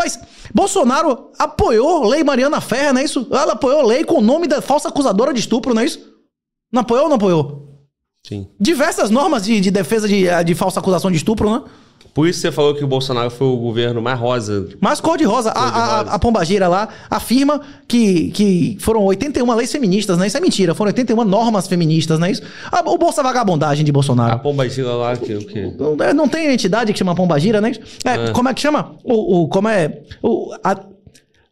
Rapaz, Bolsonaro apoiou lei Mariana Ferreira, não é isso? Ela apoiou lei com o nome da falsa acusadora de estupro, não é isso? Não apoiou ou não apoiou? Sim. Diversas normas de, de defesa de, de falsa acusação de estupro, né? Por isso você falou que o Bolsonaro foi o governo mais rosa. Mais cor de rosa. a, a, a Pombagira lá afirma que, que foram 81 leis feministas, né? Isso é mentira. Foram 81 normas feministas, né? Isso. A, o Bolsa Vagabundagem de Bolsonaro. A Pombagira lá, que o quê? Não, é, não tem entidade que chama Pombagira, né? É, ah. Como é que chama? O, o como é. O, a,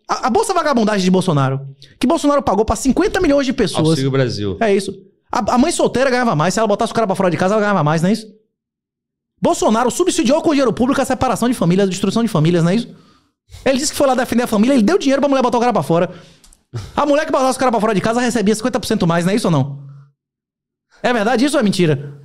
a, Bolsa Vagabundagem de Bolsonaro. Que Bolsonaro pagou para 50 milhões de pessoas. Auxílio Brasil. É isso. A, a mãe solteira ganhava mais. Se ela botasse o cara pra fora de casa, ela ganhava mais, não é isso? Bolsonaro subsidiou com dinheiro público a separação de famílias, a destruição de famílias, não é isso? Ele disse que foi lá defender a família, ele deu dinheiro pra mulher botar o cara pra fora. A mulher que botasse o cara pra fora de casa recebia 50% mais, não é isso ou não? É verdade isso ou é mentira?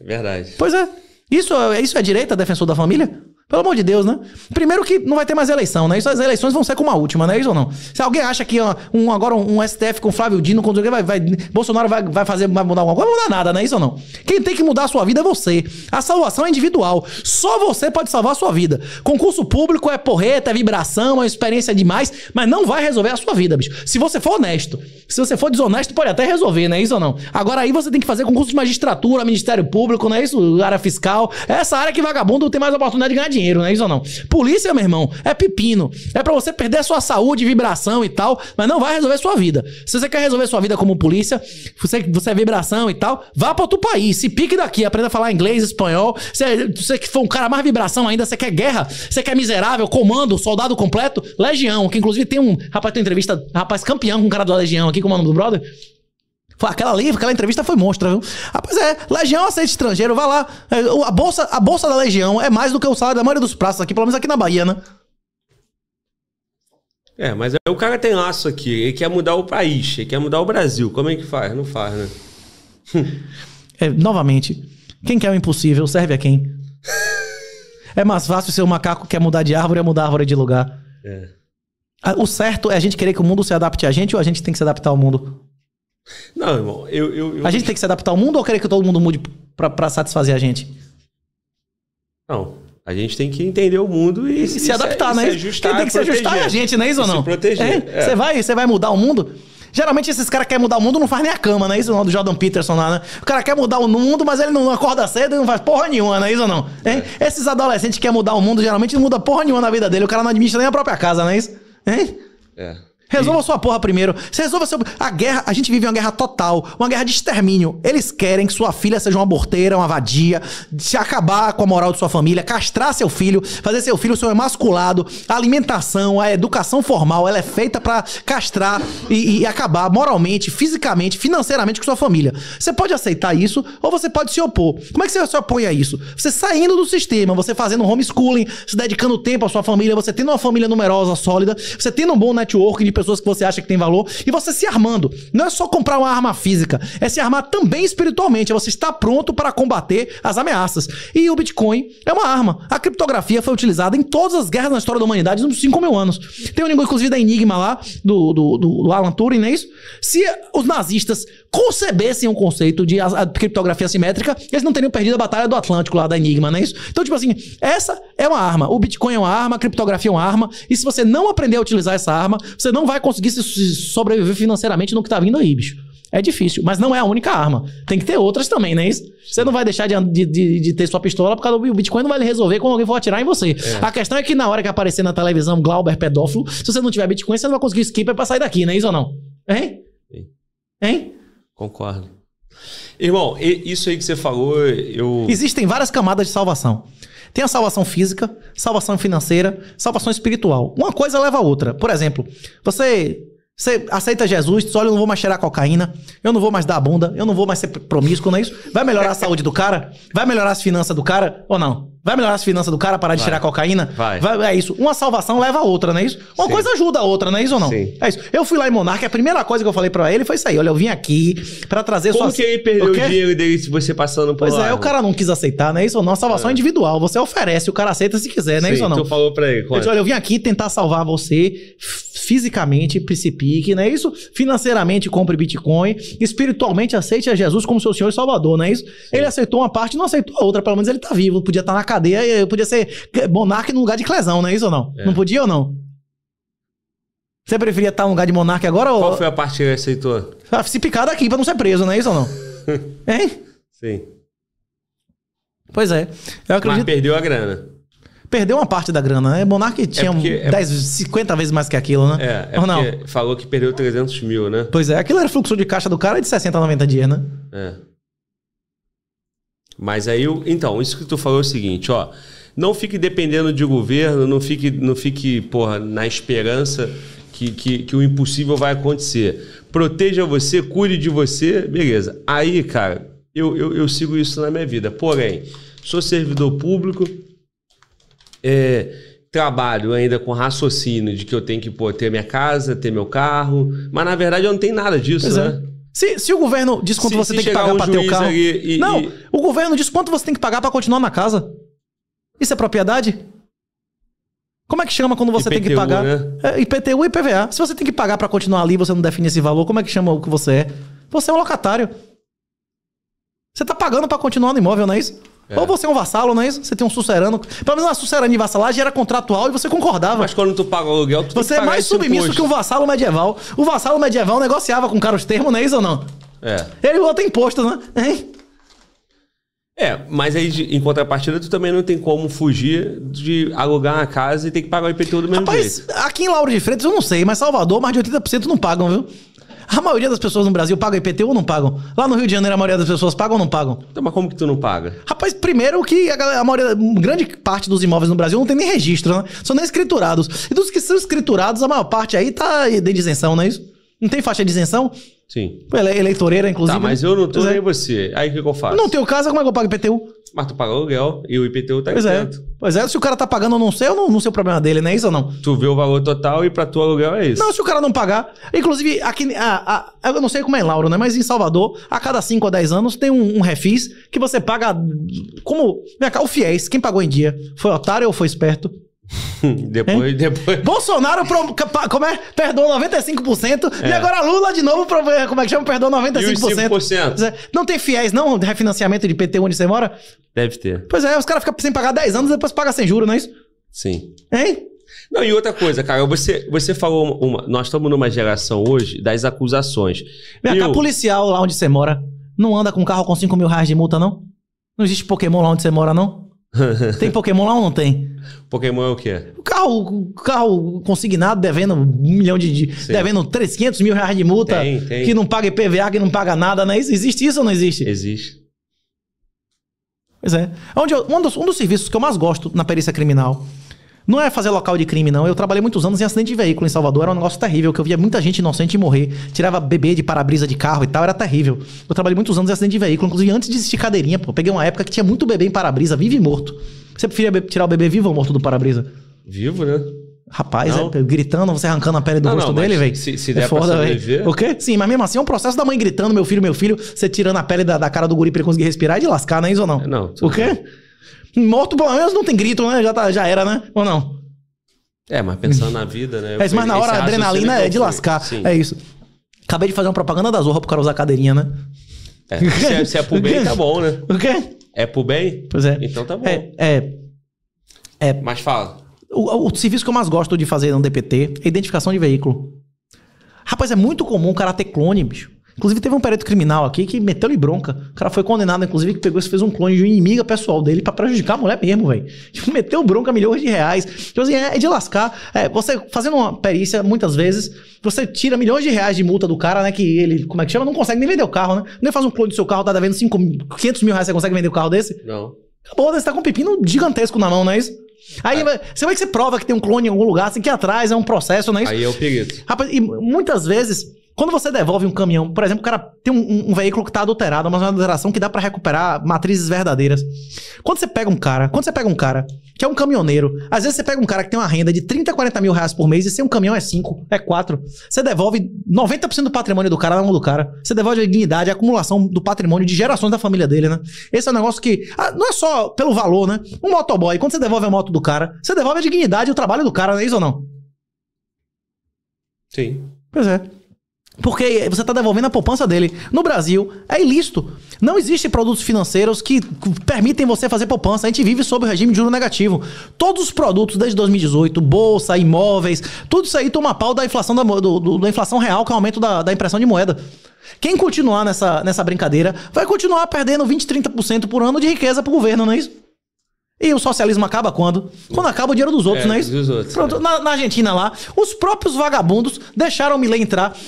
Verdade. Pois é. Isso, é, isso é direita, defensor da família? Pelo amor de Deus, né? Primeiro que não vai ter mais eleição, né? Isso as eleições vão ser como a última, né? Isso ou não? Se alguém acha que um, agora um, STF com Flávio Dino, com vai, vai, Bolsonaro vai, vai fazer, vai mudar alguma coisa, não vai mudar nada, né? Isso ou não? Quem tem que mudar a sua vida é você. A salvação é individual. Só você pode salvar a sua vida. Concurso público é porreta, é vibração, é experiência demais, mas não vai resolver a sua vida, bicho. Se você for honesto, se você for desonesto, pode até resolver, né? Isso ou não? Agora aí você tem que fazer concurso de magistratura, Ministério Público, não é isso? Área fiscal. Essa área que vagabundo tem mais oportunidade de ganhar dinheiro dinheiro, não é isso ou não? Polícia, meu irmão, é pepino. É para você perder a sua saúde, vibração e tal, mas não vai resolver sua vida. Se você quer resolver sua vida como polícia, você, você é vibração e tal, vá para outro país, se pique daqui, aprenda a falar inglês, espanhol. Se você que for um cara mais vibração ainda, você quer guerra, você quer miserável, comando, soldado completo, legião, que inclusive tem um rapaz tem entrevista, rapaz campeão com um cara da legião aqui, com é o nome do brother? Aquela ali, aquela entrevista foi monstra, viu? Rapaz, ah, é, Legião aceita estrangeiro, vai lá. É, a bolsa, a bolsa da Legião é mais do que o salário da maioria dos praças aqui, pelo menos aqui na Bahia, né? É, mas é, o cara tem laço aqui, ele quer mudar o país, ele quer mudar o Brasil. Como é que faz? Não faz, né? é, novamente, quem quer o impossível serve a quem? é mais fácil ser um macaco que quer mudar de árvore é mudar a árvore de lugar. É. Ah, o certo é a gente querer que o mundo se adapte a gente ou a gente tem que se adaptar ao mundo? Não, irmão, eu, eu, eu. A gente tem que se adaptar ao mundo ou querer que todo mundo mude pra, pra satisfazer a gente? Não. A gente tem que entender o mundo e, e se, é, adaptar, é, né? Se ajustar, Quem tem que se ajustar a gente, não é isso ou não? Se proteger. É, é. Você é, vai, você vai mudar o mundo? Geralmente esses caras querem mudar o mundo, não faz nem a cama, não é isso ou não? Do Jordan Peterson lá, né? O cara quer mudar o mundo, mas ele não acorda cedo e não faz porra nenhuma, né, não é isso ou não? É. Esses adolescentes que querem mudar o mundo, geralmente não muda porra nenhuma na vida dele. O cara não administra nem a própria casa, não é isso? Hein? É. Resolva sua porra primeiro. Você resolva seu. A guerra. A gente vive uma guerra total. Uma guerra de extermínio. Eles querem que sua filha seja uma aborteira, uma vadia. Se acabar com a moral de sua família. Castrar seu filho. Fazer seu filho ser emasculado. A alimentação, a educação formal. Ela é feita para castrar e, e, acabar moralmente, fisicamente, financeiramente com sua família. Você pode aceitar isso ou você pode se opor. Como é que você se opõe a isso? Você saindo do sistema, você fazendo homeschooling, se dedicando tempo à sua família, você tendo uma família numerosa, sólida, você tendo um bom network de pessoas pessoas que você acha que tem valor e você se armando. Não é só comprar uma arma física, é se armar também espiritualmente. É você está pronto para combater as ameaças. E o Bitcoin é uma arma. A criptografia foi utilizada em todas as guerras na história da humanidade nos 5 mil anos. Tem um negócio, inclusive, da Enigma lá, do, do, do Alan Turing, não é isso? Se os nazistas concebessem um conceito de a, a criptografia simétrica, eles não teriam perdido a batalha do Atlântico lá da Enigma, não é isso? Então, tipo assim, essa é uma arma. O Bitcoin é uma arma, a criptografia é uma arma. E se você não aprender a utilizar essa arma, você não vai vai conseguir se sobreviver financeiramente no que tá vindo aí, bicho. É difícil, mas não é a única arma. Tem que ter outras também, né isso? Você não vai deixar de, de, de ter sua pistola por causa do Bitcoin, não vai resolver quando alguém for atirar em você. É. A questão é que na hora que aparecer na televisão Glauber pedófilo, se você não tiver Bitcoin, você não vai conseguir skipper pra sair daqui, né isso ou não? Hein? Sim. Hein? Concordo. Irmão, isso aí que você falou, eu. Existem várias camadas de salvação. Tem a salvação física, salvação financeira, salvação espiritual. Uma coisa leva a outra. Por exemplo, você você aceita Jesus, diz, olha, eu não vou mais cheirar cocaína, eu não vou mais dar a bunda, eu não vou mais ser promíscuo, não é isso? Vai melhorar a saúde do cara? Vai melhorar as finanças do cara ou não? Vai melhorar as finanças do cara, parar de vai. tirar cocaína? Vai. vai. É isso. Uma salvação leva a outra, não é isso? Uma Sim. coisa ajuda a outra, não é isso ou não? Sim. É isso. Eu fui lá em Monarca, a primeira coisa que eu falei para ele foi isso aí. Olha, eu vim aqui para trazer Como suas... que ele perdeu o dinheiro e se você passando por Pois lá, é, né? o cara não quis aceitar, não é isso ou não? É a salvação é. individual. Você oferece, o cara aceita se quiser, não é Sim, isso ou não? tu falou pra ele. Eu disse, é? olha, eu vim aqui tentar salvar você fisicamente, principique, não é isso? Financeiramente, compre Bitcoin. Espiritualmente, aceite a Jesus como seu Senhor e Salvador, não é isso? Sim. Ele aceitou uma parte não aceitou a outra. Pelo menos ele tá vivo, podia estar tá na cadeia, eu podia ser monarca no lugar de Clesão, não é isso ou não? É. Não podia ou não? Você preferia estar no lugar de monarca agora Qual ou. Qual foi a parte que aceitou? Ah, se picar daqui pra não ser preso, não é isso ou não? hein? Sim. Pois é. Eu acredito... Mas perdeu a grana. Perdeu uma parte da grana, né? Monark é tinha é porque, 10, é... 50 vezes mais que aquilo, né? É, é ou não? falou que perdeu 300 mil, né? Pois é, aquilo era fluxo de caixa do cara de 60 a 90 dias, né? É. Mas aí, então, isso que tu falou é o seguinte, ó. Não fique dependendo de governo, não fique, não fique porra, na esperança que, que, que o impossível vai acontecer. Proteja você, cuide de você, beleza. Aí, cara, eu, eu, eu sigo isso na minha vida. Porém, sou servidor público, é, trabalho ainda com raciocínio de que eu tenho que pô, ter minha casa, ter meu carro, mas na verdade eu não tenho nada disso, pois é. né? É. Se, se o governo diz quanto se, você se tem que pagar para ter o carro. E, e, não, e... o governo diz quanto você tem que pagar para continuar na casa. Isso é propriedade? Como é que chama quando você IPTU, tem que pagar? Né? É, IPTU e IPVA. Se você tem que pagar para continuar ali, você não define esse valor, como é que chama o que você é? Você é um locatário. Você tá pagando para continuar no imóvel, não é isso? É. Ou você é um vassalo, não é isso? Você tem um sucerano. Pelo menos uma sucerana de vassalagem era contratual e você concordava. Mas quando tu paga o aluguel, tu Você é mais tipo submisso imposto. que um vassalo medieval. O vassalo medieval negociava com o cara os termos, não é isso ou não? É. Ele bota imposto, né? Hein? É, mas aí, em contrapartida, tu também não tem como fugir de alugar uma casa e ter que pagar o IPTU do mesmo Rapaz, jeito. Aqui em Lauro de Freitas, eu não sei, mas Salvador, mais de 80% não pagam, viu? A maioria das pessoas no Brasil paga IPTU ou não pagam? Lá no Rio de Janeiro, a maioria das pessoas pagam ou não pagam? Então, mas como que tu não paga? Rapaz, primeiro que a, galera, a maioria, grande parte dos imóveis no Brasil não tem nem registro, né? São nem escriturados. E dos que são escriturados, a maior parte aí tá de isenção, não é isso? Não tem faixa de isenção? Sim. Ela é eleitoreira, tá, inclusive. Tá, mas né? eu não tô pois nem é. você. Aí o que, que, eu faço? Não tenho casa, é como é que eu pago IPTU? Mas tu paga aluguel e o IPTU tá pois dentro. É. Pois é, se o cara tá pagando ou não sei, eu não, não sei o problema dele, não é isso ou não? Tu vê o valor total e pra tu aluguel é isso. Não, se o cara não pagar. Inclusive, aqui. A, a, eu não sei como é em Lauro, né? Mas em Salvador, a cada 5 a 10 anos tem um, um refis que você paga. Como. Vem cá, o fiéis, quem pagou em dia? Foi otário ou foi esperto? depois, depois. Bolsonaro, pro, como é? Perdoa 95%. É. E agora Lula de novo, pro, eh, como é que chama? Perdoa 95%. 5%. Não tem fiéis, não? De refinanciamento de PT onde você mora? Deve ter. Pois é, os caras ficam sem pagar 10 anos depois paga sem juros, não é isso? Sim. Hein? Não, e outra coisa, cara, você, você falou uma. Nós estamos numa geração hoje das acusações. Vem cá, policial lá onde você mora, não anda com carro com 5 mil reais de multa, não? Não existe Pokémon lá onde você mora, não? tem Pokémon lá ou não tem? Pokémon é o quê? Carro, carro consignado devendo um milhão de. Sim. devendo 3, mil reais de multa. Tem, tem. Que não paga IPVA, que não paga nada, né? Existe isso ou não existe? Existe. Pois é. Onde eu, um, dos, um dos serviços que eu mais gosto na perícia criminal não é fazer local de crime, não. Eu trabalhei muitos anos em acidente de veículo em Salvador, era um negócio terrível, que eu via muita gente inocente morrer, tirava bebê de para-brisa de carro e tal, era terrível. Eu trabalhei muitos anos em acidente de veículo, inclusive antes de existir cadeirinha, pô. Peguei uma época que tinha muito bebê em para-brisa, vivo e morto. Você preferia tirar o bebê vivo ou morto do para-brisa? Vivo, né? Rapaz, é, gritando, você arrancando a pele do não, rosto não, dele, velho. Se, se é der é foda, pra O quê? Sim, mas mesmo assim é um processo da mãe gritando, meu filho, meu filho, você tirando a pele da, da cara do guri pra ele conseguir respirar e de lascar, não é isso ou não? Não. O quê? Bem. Morto, pelo menos, não tem grito, né? Já, tá, já era, né? Ou não? É, mas pensando na vida, né? É, mas na hora a adrenalina é de lascar. Sim. É isso. Acabei de fazer uma propaganda da Zorra pro cara usar cadeirinha, né? É, se, é, se é pro bem, tá bom, né? O quê? É pro bem? Pois é. Então tá bom. É. é, é mas fala. O, o, serviço que eu mais gosto de fazer no DPT é identificação de veículo. Rapaz, é muito comum o cara ter clone, bicho. Inclusive, teve um perito criminal aqui que meteu-lhe bronca. O cara foi condenado, inclusive, que pegou e fez um clone de uma inimiga pessoal dele para prejudicar a mulher mesmo, velho. Tipo, meteu bronca milhões de reais. Tipo assim, é, é, de lascar. É, você fazendo uma perícia, muitas vezes, você tira milhões de reais de multa do cara, né? Que ele, como é que chama? Não consegue nem vender o carro, né? Nem faz um clone do seu carro, tá devendo 5, 500 mil reais, você consegue vender o carro desse? Não. Acabou, você tá com um pepino gigantesco na mão, não é isso? Aí é. você vai que você prova que tem um clone em algum lugar, assim, que atrás, é um processo, não é isso? Aí é o perito. Rapaz, e muitas vezes quando você devolve um caminhão, por exemplo, o cara tem um, um veículo que está adulterado, mas é uma adulteração que dá para recuperar matrizes verdadeiras. Quando você pega um cara, quando você pega um cara que é um caminhoneiro, às vezes você pega um cara que tem uma renda de 30, 40 mil reais por mês e sem um caminhão é 5, é 4. Você devolve 90% do patrimônio do cara na mão do cara. Você devolve a dignidade, a acumulação do patrimônio de gerações da família dele, né? Esse é um negócio que ah, não é só pelo valor, né? Um motoboy, quando você devolve a moto do cara, você devolve a dignidade e o trabalho do cara, não é isso ou não? Sim. Pois é. Porque você está devolvendo a poupança dele. No Brasil, é ilícito. Não existem produtos financeiros que permitem você fazer poupança. A gente vive sob o regime de juro negativo. Todos os produtos desde 2018, bolsa, imóveis, tudo isso aí toma pau da inflação, da, do, do, da inflação real, que é o aumento da, da impressão de moeda. Quem continuar nessa, nessa brincadeira vai continuar perdendo 20, 30% por ano de riqueza para o governo, não é isso? E o socialismo acaba quando? Quando acaba o dinheiro dos outros, é, não é isso? Outros, Pronto, é. na, na, Argentina lá, os próprios vagabundos deixaram o Milei entrar.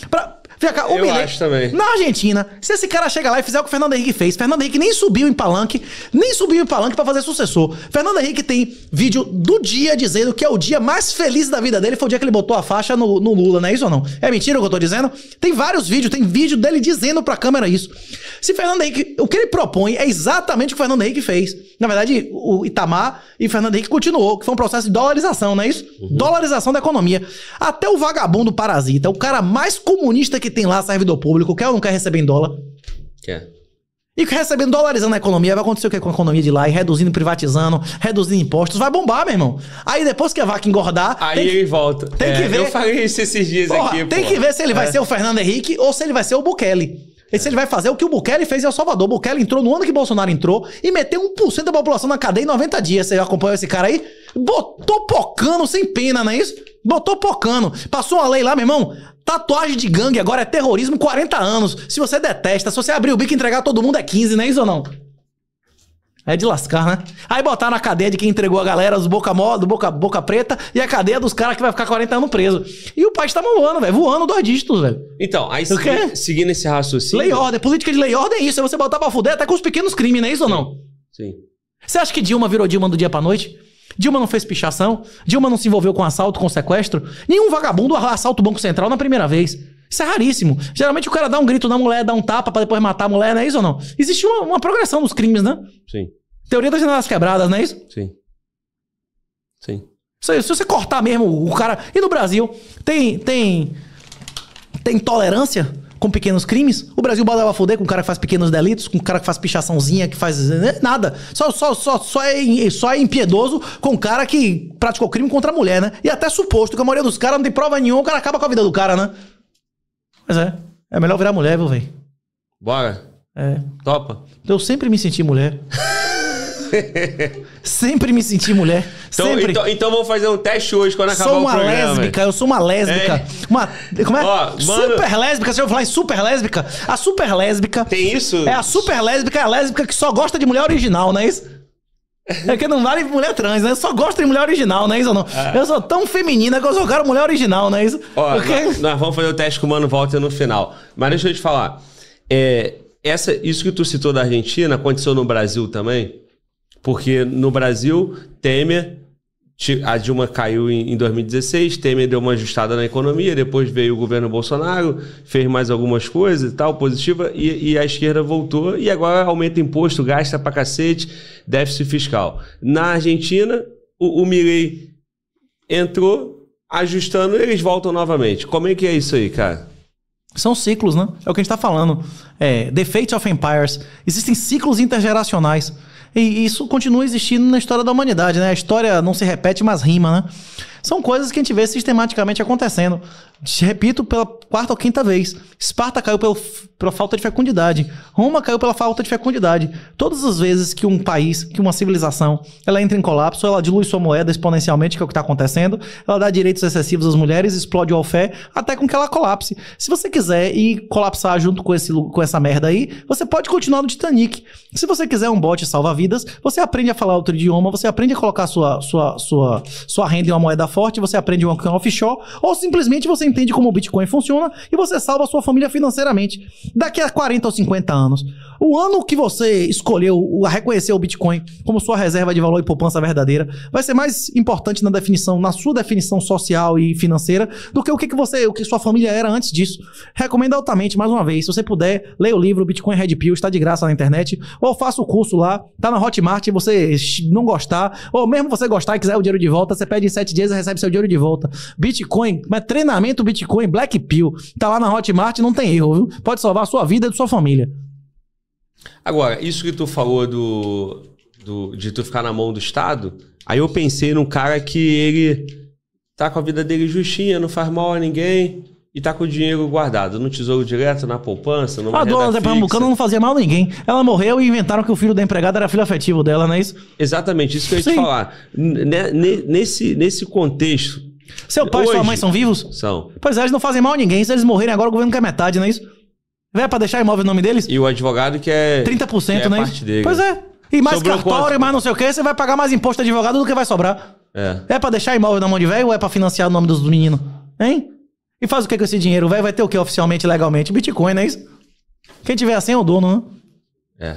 Vem cá, o Milei, Na Argentina, se esse cara chega lá e fizer o que o Fernando Henrique fez, Fernando Henrique nem subiu em palanque, nem subiu em palanque para fazer sucessor. Fernando Henrique tem vídeo do dia dizendo que é o dia mais feliz da vida dele, foi o dia que ele botou a faixa no, no Lula, não é isso ou não? É mentira o que eu tô dizendo? Tem vários vídeos, tem vídeo dele dizendo pra câmera isso. Se Fernando Henrique, o que ele propõe é exatamente o que o Fernando Henrique fez. Na verdade, o Itamar e o Fernando Henrique continuou, que foi um processo de dolarização, não é isso? Uhum. Dolarização da economia. Até o vagabundo parasita, o cara mais comunista que tem lá, servidor público, quer ou não quer receber em dólar? Quer. E recebendo, dolarizando a economia, vai acontecer o que com a economia de lá? E reduzindo, privatizando, reduzindo impostos, vai bombar, meu irmão. Aí depois que a vaca engordar. Aí tem que, ele volta. Tem é, que ver. Eu falei isso esses dias porra, aqui. Tem porra. que ver se ele vai é. ser o Fernando Henrique ou se ele vai ser o Bukele. E se ele vai fazer o que o Bukele fez em El Salvador. O Bukele entrou no ano que Bolsonaro entrou e meteu 1% da população na cadeia em 90 dias. Você acompanhou esse cara aí? Botou pocano sem pena, não é isso? Botou pocano. Passou uma lei lá, meu irmão. Tatuagem de gangue agora é terrorismo 40 anos. Se você detesta, se você abrir o bico e entregar todo mundo é 15, não é isso ou não? É de lascar, né? Aí botar na cadeia de quem entregou a galera dos boca moda, do boca, boca preta, e a cadeia dos caras que vai ficar 40 anos preso. E o país tá voando, velho. Voando dois dígitos, velho. Então, aí seguindo esse raciocínio. Lei ordem política de lei ordem é isso. É você botar pra fuder até com os pequenos crimes, não é isso Sim. ou não? Sim. Você acha que Dilma virou Dilma do dia pra noite? Dilma não fez pichação? Dilma não se envolveu com assalto, com sequestro? Nenhum vagabundo assalta o Banco Central na primeira vez. Isso é raríssimo. Geralmente o cara dá um grito na mulher, dá um tapa para depois matar a mulher, não é isso ou não? Existe uma, uma progressão dos crimes, né? Sim. Teoria das janelas quebradas, não é isso? Sim. Sim. Se, se você cortar mesmo o cara. E no Brasil, tem. tem tem tolerância com pequenos crimes? O Brasil baleva fuder com o cara que faz pequenos delitos, com o cara que faz pichaçãozinha, que faz né, nada. Só, só, só, só, é, só é impiedoso com o cara que praticou crime contra a mulher, né? E até suposto que a maioria dos caras não tem prova nenhuma, o cara acaba com a vida do cara, né? Mas é. É melhor virar mulher, viu, velho? Bora. É. Topa. Então, eu sempre me senti mulher. sempre me senti mulher. Então, sempre. Então, então vou fazer um teste hoje quando acabar o programa. Sou uma lésbica, eu sou uma lésbica. É. Uma, como é? Ó, super lésbica, se eu falar em super lésbica, a super lésbica... Tem isso? É, a super lésbica é a lésbica que só gosta de mulher original, não é isso? É que não vale mulher trans, né? Eu só gosto de mulher original, não é isso ou não? É. Eu sou tão feminina que eu só quero mulher original, não é isso? Ó, Porque... nós, nós, vamos fazer o teste com o Mano Walter no final. Mas deixa eu te falar. É, essa, isso que tu citou da Argentina aconteceu no Brasil também? Porque no Brasil, Temer a Dilma caiu em 2016, Temer deu uma ajustada na economia, depois veio o governo Bolsonaro, fez mais algumas coisas e tal, positiva, e, e a esquerda voltou e agora aumenta imposto, gasta pra cacete, déficit fiscal. Na Argentina, o, o Milei entrou, ajustando, eles voltam novamente. Como é que é isso aí, cara? São ciclos, né? É o que a gente tá falando. É, The Fate of Empires. Existem ciclos intergeracionais. E isso continua existindo na história da humanidade, né? A história não se repete, mas rima, né? São coisas que a gente vê sistematicamente acontecendo. Repito pela quarta ou quinta vez. Esparta caiu pelo, pela falta de fecundidade. Roma caiu pela falta de fecundidade. Todas as vezes que um país, que uma civilização, ela entra em colapso, ela dilui sua moeda exponencialmente, que é o que está acontecendo, ela dá direitos excessivos às mulheres, explode o alfé, até com que ela colapse. Se você quiser e colapsar junto com, esse, com essa merda aí, você pode continuar no Titanic. Se você quiser um bote salva-vidas, você aprende a falar outro idioma, você aprende a colocar sua, sua, sua, sua renda em uma moeda forte, você aprende um um offshore, ou simplesmente você entende como o Bitcoin funciona e você salva a sua família financeiramente. Daqui a 40 ou 50 anos, o ano que você escolheu reconhecer o Bitcoin como sua reserva de valor e poupança verdadeira, vai ser mais importante na definição, na sua definição social e financeira, do que o que, que você, o que sua família era antes disso. Recomendo altamente, mais uma vez, se você puder, leia o livro Bitcoin Red Pill, está de graça na internet, ou faça o curso lá, tá na Hotmart, e você não gostar, ou mesmo você gostar e quiser o dinheiro de volta, você pede em 7 dias e recebe seu dinheiro de volta. Bitcoin, mas treinamento Bitcoin, Black Pill. Tá lá na Hotmart, não tem erro, viu? Pode salvar a sua vida e a sua família. Agora, isso que tu falou do, do, de tu ficar na mão do Estado, aí eu pensei num cara que ele tá com a vida dele justinha, não faz mal a ninguém e tá com o dinheiro guardado no tesouro direto, na poupança, numa A dona Zé Pernambucana não fazia mal a ninguém. Ela morreu e inventaram que o filho da empregada era filho afetivo dela, não é isso? Exatamente, isso que eu ia Sim. te falar. N né, nesse, nesse contexto. Seu pai hoje, e sua mãe são vivos? São. Pois é, eles não fazem mal a ninguém. Se eles morrerem agora, o governo quer metade, não é isso? Vai pra deixar imóvel no nome deles? E o advogado quer. 30%, que é né? Parte dele. Pois é. E mais Sobrou cartório, quanto? mais não sei o que, você vai pagar mais imposto de advogado do que vai sobrar. É. É pra deixar imóvel na mão de velho ou é pra financiar o nome dos meninos? Hein? E faz o que com esse dinheiro? Vai, vai ter o que oficialmente, legalmente? Bitcoin, não é isso? Quem tiver assim é o dono, né? É.